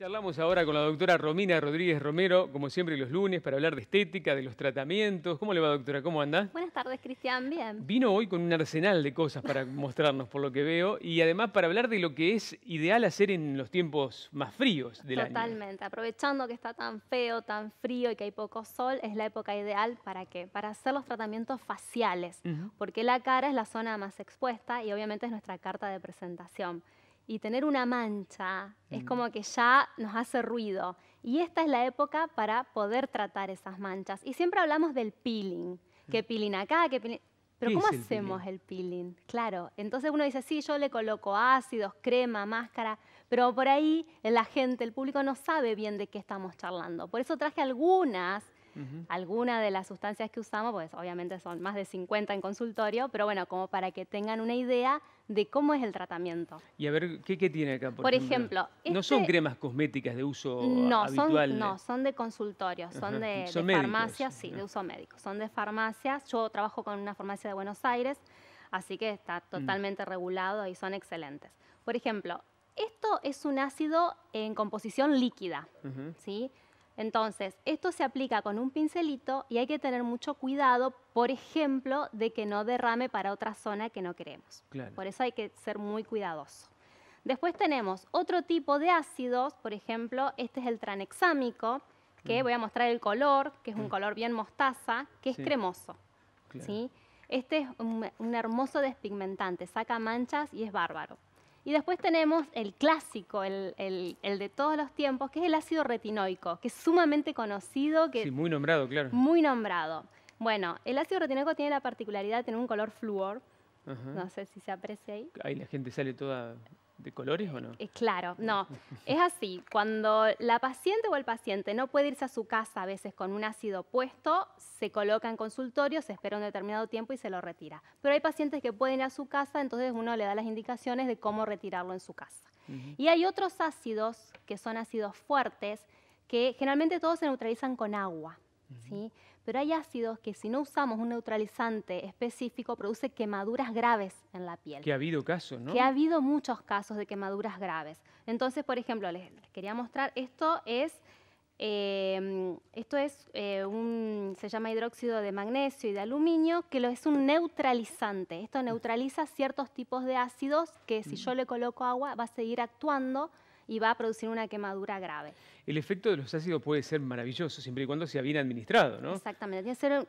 Charlamos ahora con la doctora Romina Rodríguez Romero, como siempre los lunes, para hablar de estética, de los tratamientos. ¿Cómo le va, doctora? ¿Cómo anda? Buenas tardes, Cristian. Bien. Vino hoy con un arsenal de cosas para mostrarnos, por lo que veo, y además para hablar de lo que es ideal hacer en los tiempos más fríos del año. Totalmente. Aprovechando que está tan feo, tan frío y que hay poco sol, es la época ideal para qué? Para hacer los tratamientos faciales, porque la cara es la zona más expuesta y obviamente es nuestra carta de presentación y tener una mancha es mm. como que ya nos hace ruido. Y esta es la época para poder tratar esas manchas. Y siempre hablamos del peeling, mm. ¿Qué peeling acá, que Pero ¿cómo hacemos el peeling? Claro, entonces uno dice, sí, yo le coloco ácidos, crema, máscara, pero por ahí la gente, el público no sabe bien de qué estamos charlando. Por eso traje algunas algunas de las sustancias que usamos, pues obviamente son más de 50 en consultorio, pero bueno, como para que tengan una idea de cómo es el tratamiento. Y a ver, ¿qué, tiene acá? Por, ejemplo, no este son cremas cosméticas de uso no, habitual. no, son de consultorio, son de, de farmacias, sí, de uso médico. Son de farmacias. Yo trabajo con una farmacia de Buenos Aires, así que está mm. totalmente regulado y son excelentes. Por ejemplo, esto es un ácido en composición líquida, ¿sí? Entonces, esto se aplica con un pincelito y hay que tener mucho cuidado, por ejemplo, de que no derrame para otra zona que no queremos. Por eso hay que ser muy cuidadoso. Después tenemos otro tipo de ácidos, por ejemplo, este es el tranexámico, que mm. voy a mostrar el color, que es un mm. color bien mostaza, que es cremoso. ¿sí? Este es un hermoso despigmentante, saca manchas y es bárbaro. Y después tenemos el clásico, el, de todos los tiempos, que es el ácido retinoico, que es sumamente conocido. Que sí, muy nombrado, claro. Muy nombrado. Bueno, el ácido retinoico tiene la particularidad de tener un color fluor. No sé si se aprecia ahí. Ahí la gente sale toda ¿De colores o no? Eh, claro, no. es así. Cuando la paciente o el paciente no puede irse a su casa a veces con un ácido puesto, se coloca en consultorio, se espera un determinado tiempo y se lo retira. Pero hay pacientes que pueden ir a su casa, entonces uno le da las indicaciones de cómo retirarlo en su casa. Y hay otros ácidos que son ácidos fuertes que generalmente todos se neutralizan con agua. ¿sí? pero hay ácidos que si no usamos un neutralizante específico produce quemaduras graves en la piel. Que ha habido casos, ¿no? Que ha habido muchos casos de quemaduras graves. Entonces, por ejemplo, les, quería mostrar, esto es, em, esto es eh, un, se llama hidróxido de magnesio y de aluminio, que lo, es un neutralizante. Esto neutraliza ciertos tipos de ácidos que si yo le coloco agua va a seguir actuando y va a producir una quemadura grave. El efecto de los ácidos puede ser maravilloso siempre y cuando sea bien administrado, ¿no? Exactamente, tiene que ser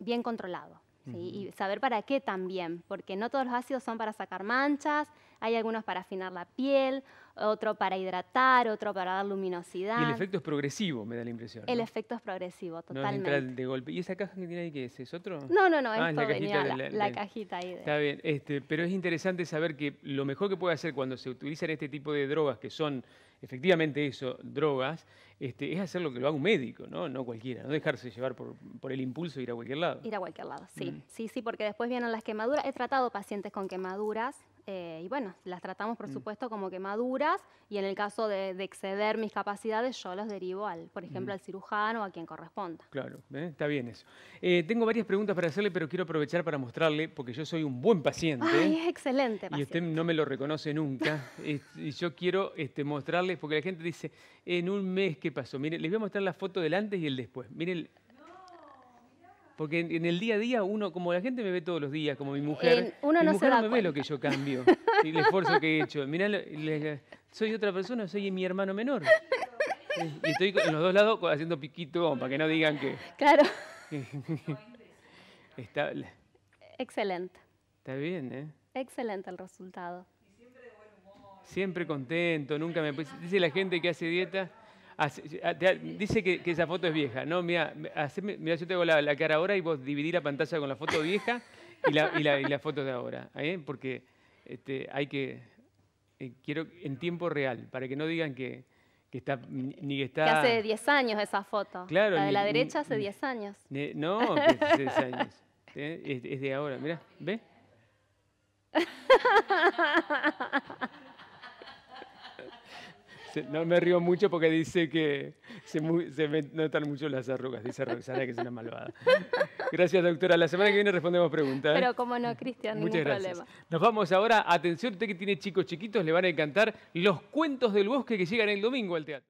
bien controlado. Y saber para qué también, porque no todos los ácidos son para sacar manchas, hay algunos para afinar la piel otro para hidratar, otro para dar luminosidad. Y el efecto es progresivo, me da la impresión. El efecto es progresivo, totalmente. No de golpe. ¿Y esa caja que tiene ahí qué es? ¿Es otro? No, no, no, ah, es, la cajita, la, cajita ahí. De... Está bien, este, pero es interesante saber que lo mejor que puede hacer cuando se utilizan este tipo de drogas, que son efectivamente eso, drogas, este, es hacer lo que lo haga un médico, ¿no? No cualquiera, no dejarse llevar por, por el impulso e ir a cualquier lado. Ir a cualquier lado, sí. Mm. Sí, sí, porque después vienen las quemaduras. He tratado pacientes con quemaduras, eh, y bueno, las tratamos por mm. supuesto como quemaduras y en el caso de, exceder mis capacidades yo las derivo al, por ejemplo, mm. al cirujano o a quien corresponda. Claro, ¿eh? está bien eso. Eh, tengo varias preguntas para hacerle, pero quiero aprovechar para mostrarle, porque yo soy un buen paciente. Ay, es excelente paciente. Y usted no me lo reconoce nunca. y yo quiero este, mostrarles, porque la gente dice, en un mes, ¿qué pasó? Mire, les voy a mostrar la foto del antes y el después. Miren porque en, el día a día uno, como la gente me ve todos los días, como mi mujer, mi mujer no me ve lo que yo cambio, y el esfuerzo que he hecho. Mirá, soy otra persona, soy mi hermano menor. Y estoy en los dos lados haciendo piquito para que no digan que... Claro. Está... Excelente. Está bien, ¿eh? Excelente el resultado. Siempre contento, nunca me... Dice la gente que hace dieta... Ah, dice que, esa foto es vieja. No, mira, mira yo tengo la, cara ahora y vos dividí la pantalla con la foto vieja y la, foto de ahora. ¿eh? Porque este, hay que. Eh, quiero en tiempo real, para que no digan que, está. Ni que está. hace 10 años esa foto. Claro. La de la derecha hace 10 años. no, hace 10 años. ¿eh? Es, de ahora, mira, ¿ves? No me río mucho porque dice que se, notan mucho las arrugas, dice que es una malvada. Gracias, doctora. La semana que viene respondemos preguntas. ¿eh? Pero cómo no, Cristian, ningún problema. Nos vamos ahora. Atención, usted que tiene chicos chiquitos, le van a encantar los cuentos del bosque que llegan el domingo al teatro.